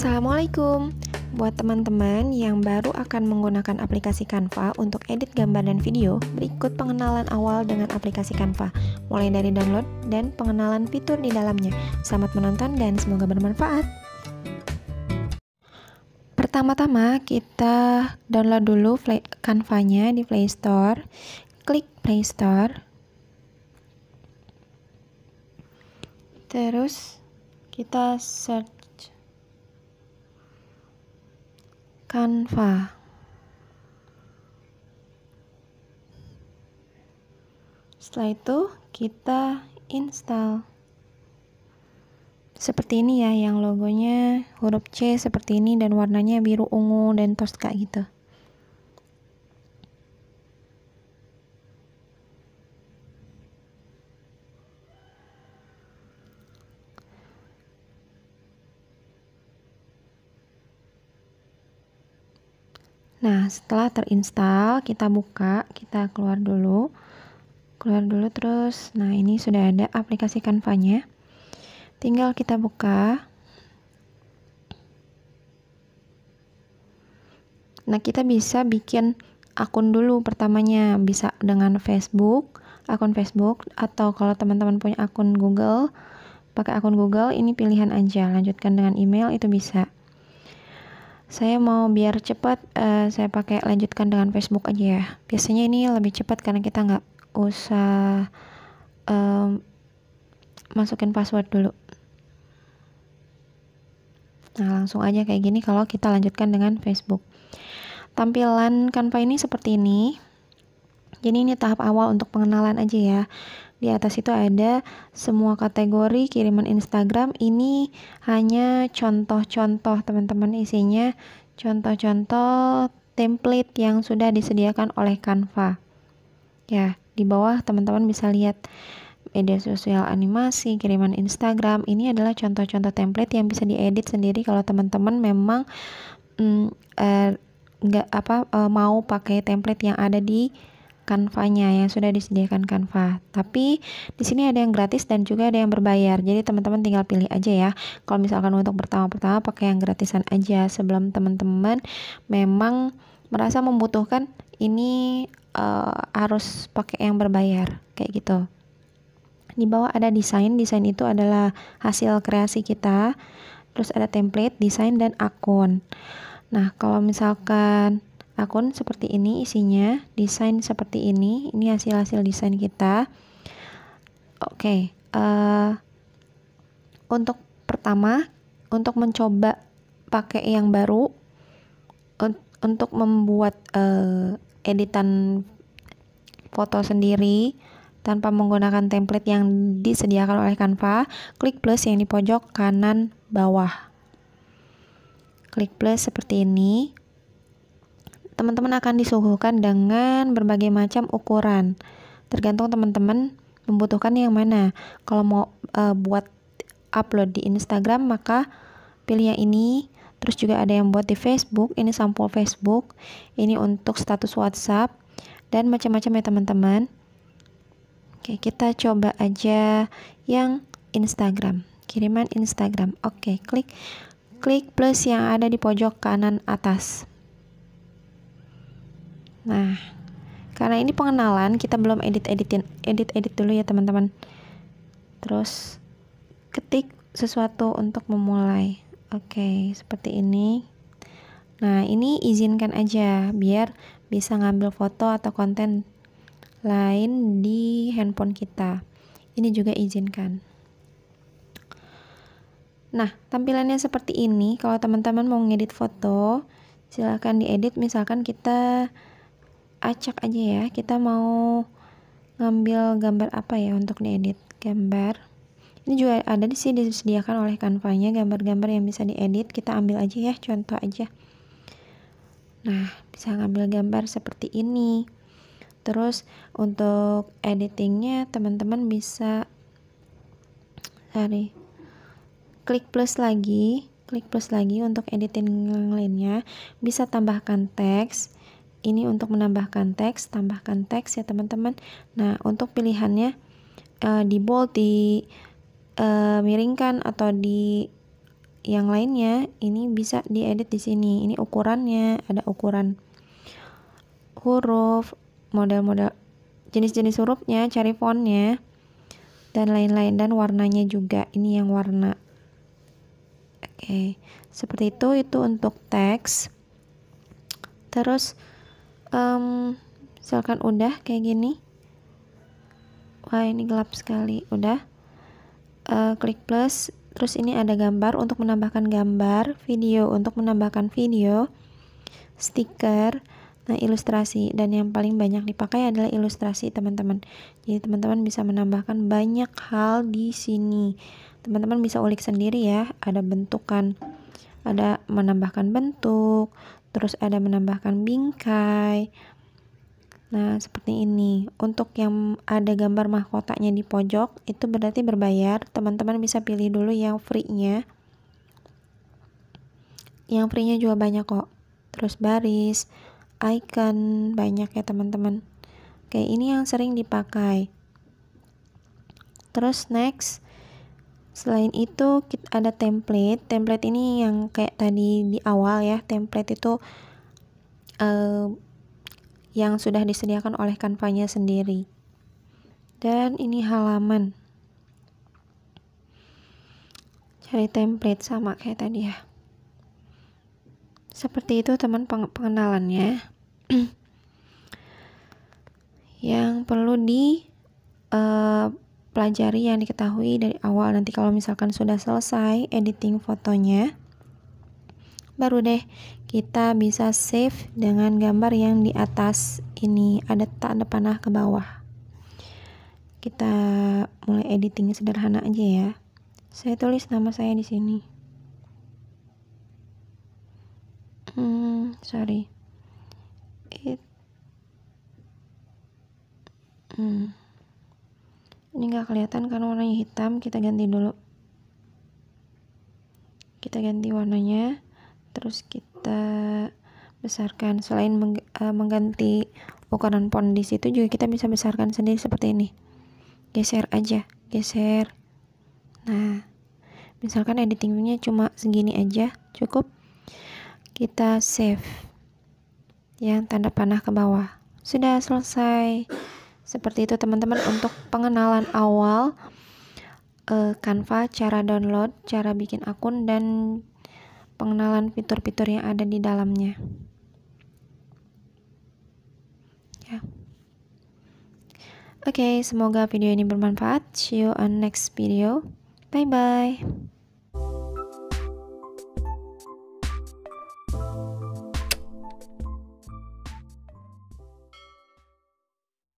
Assalamualaikum Buat teman-teman yang baru akan menggunakan aplikasi Canva untuk edit gambar dan video, berikut pengenalan awal dengan aplikasi Canva, mulai dari download dan pengenalan fitur di dalamnya. Selamat menonton dan semoga bermanfaat. Pertama-tama kita download dulu Canva-nya di Play Store. Klik Play Store. Terus kita search Canva setelah itu kita install seperti ini ya yang logonya huruf C seperti ini dan warnanya biru ungu dan toska gitu Nah, setelah terinstall, kita buka, kita keluar dulu. Keluar dulu terus. Nah, ini sudah ada aplikasi Canva-nya. Tinggal kita buka. Nah, kita bisa bikin akun dulu pertamanya, bisa dengan Facebook, akun Facebook atau kalau teman-teman punya akun Google, pakai akun Google ini pilihan aja, lanjutkan dengan email itu bisa. Saya mau biar cepat, uh, saya pakai lanjutkan dengan Facebook aja ya. Biasanya ini lebih cepat karena kita nggak usah um, masukin password dulu. Nah, langsung aja kayak gini kalau kita lanjutkan dengan Facebook. Tampilan Canva ini seperti ini. Jadi ini tahap awal untuk pengenalan aja ya. Di atas itu ada semua kategori kiriman Instagram. Ini hanya contoh-contoh teman-teman isinya contoh-contoh template yang sudah disediakan oleh Canva. Ya, di bawah teman-teman bisa lihat media sosial animasi, kiriman Instagram. Ini adalah contoh-contoh template yang bisa diedit sendiri kalau teman-teman memang mm, eh, nggak apa eh, mau pakai template yang ada di kanvanya yang sudah disediakan kanva tapi di sini ada yang gratis dan juga ada yang berbayar jadi teman-teman tinggal pilih aja ya kalau misalkan untuk pertama-pertama pakai yang gratisan aja sebelum teman-teman memang merasa membutuhkan ini uh, harus pakai yang berbayar kayak gitu di bawah ada desain desain itu adalah hasil kreasi kita terus ada template desain dan akun nah kalau misalkan akun seperti ini isinya, desain seperti ini, ini hasil-hasil desain kita. Oke, okay, uh, eh, untuk pertama, untuk mencoba pakai yang baru, untuk membuat uh, editan foto sendiri tanpa menggunakan template yang disediakan oleh Canva, klik plus yang di pojok kanan bawah. Klik plus seperti ini, teman-teman akan disuguhkan dengan berbagai macam ukuran. Tergantung teman-teman membutuhkan yang mana. Kalau mau e, buat upload di Instagram, maka pilih yang ini. Terus juga ada yang buat di Facebook, ini sampul Facebook, ini untuk status WhatsApp, dan macam-macam ya teman-teman. Oke, kita coba aja yang Instagram, kiriman Instagram. Oke, klik klik plus yang ada di pojok kanan atas. Nah, karena ini pengenalan, kita belum edit-editin, edit-edit dulu ya teman-teman. Terus ketik sesuatu untuk memulai. Oke, seperti ini. Nah, ini izinkan aja biar bisa ngambil foto atau konten lain di handphone kita. Ini juga izinkan. Nah, tampilannya seperti ini. Kalau teman-teman mau ngedit foto, silahkan diedit. Misalkan kita acak aja ya kita mau ngambil gambar apa ya untuk diedit gambar ini juga ada di sini disediakan oleh kanvanya gambar-gambar yang bisa diedit kita ambil aja ya contoh aja nah bisa ngambil gambar seperti ini terus untuk editingnya teman-teman bisa cari klik plus lagi klik plus lagi untuk editing lainnya bisa tambahkan teks ini untuk menambahkan teks, tambahkan teks ya teman-teman. Nah, untuk pilihannya uh, di bold, di uh, miringkan atau di yang lainnya, ini bisa diedit di sini. Ini ukurannya, ada ukuran huruf, model-model jenis-jenis hurufnya, cari fontnya dan lain-lain dan warnanya juga. Ini yang warna. Oke, okay. seperti itu itu untuk teks. Terus um, misalkan udah kayak gini wah ini gelap sekali udah uh, klik plus terus ini ada gambar untuk menambahkan gambar video untuk menambahkan video stiker nah ilustrasi dan yang paling banyak dipakai adalah ilustrasi teman-teman jadi teman-teman bisa menambahkan banyak hal di sini teman-teman bisa ulik sendiri ya ada bentukan ada menambahkan bentuk terus ada menambahkan bingkai nah seperti ini untuk yang ada gambar mahkotanya di pojok itu berarti berbayar teman-teman bisa pilih dulu yang free nya yang free nya juga banyak kok terus baris icon banyak ya teman-teman oke ini yang sering dipakai terus next Selain itu kita ada template. Template ini yang kayak tadi di awal ya, template itu eh, yang sudah disediakan oleh kanvanya sendiri. Dan ini halaman. Cari template sama kayak tadi ya. Seperti itu teman peng pengenalannya. yang perlu di eh, pelajari yang diketahui dari awal nanti kalau misalkan sudah selesai editing fotonya baru deh kita bisa save dengan gambar yang di atas ini ada tanda panah ke bawah kita mulai editing sederhana aja ya saya tulis nama saya di sini hmm sorry It... hmm ini nggak kelihatan karena warnanya hitam kita ganti dulu kita ganti warnanya terus kita besarkan selain meng, uh, mengganti ukuran font di situ juga kita bisa besarkan sendiri seperti ini geser aja geser nah misalkan editingnya cuma segini aja cukup kita save yang tanda panah ke bawah sudah selesai seperti itu teman-teman untuk pengenalan awal uh, Canva, cara download, cara bikin akun dan pengenalan fitur-fitur yang ada di dalamnya. Ya. Oke, okay, semoga video ini bermanfaat. See you on next video. Bye bye.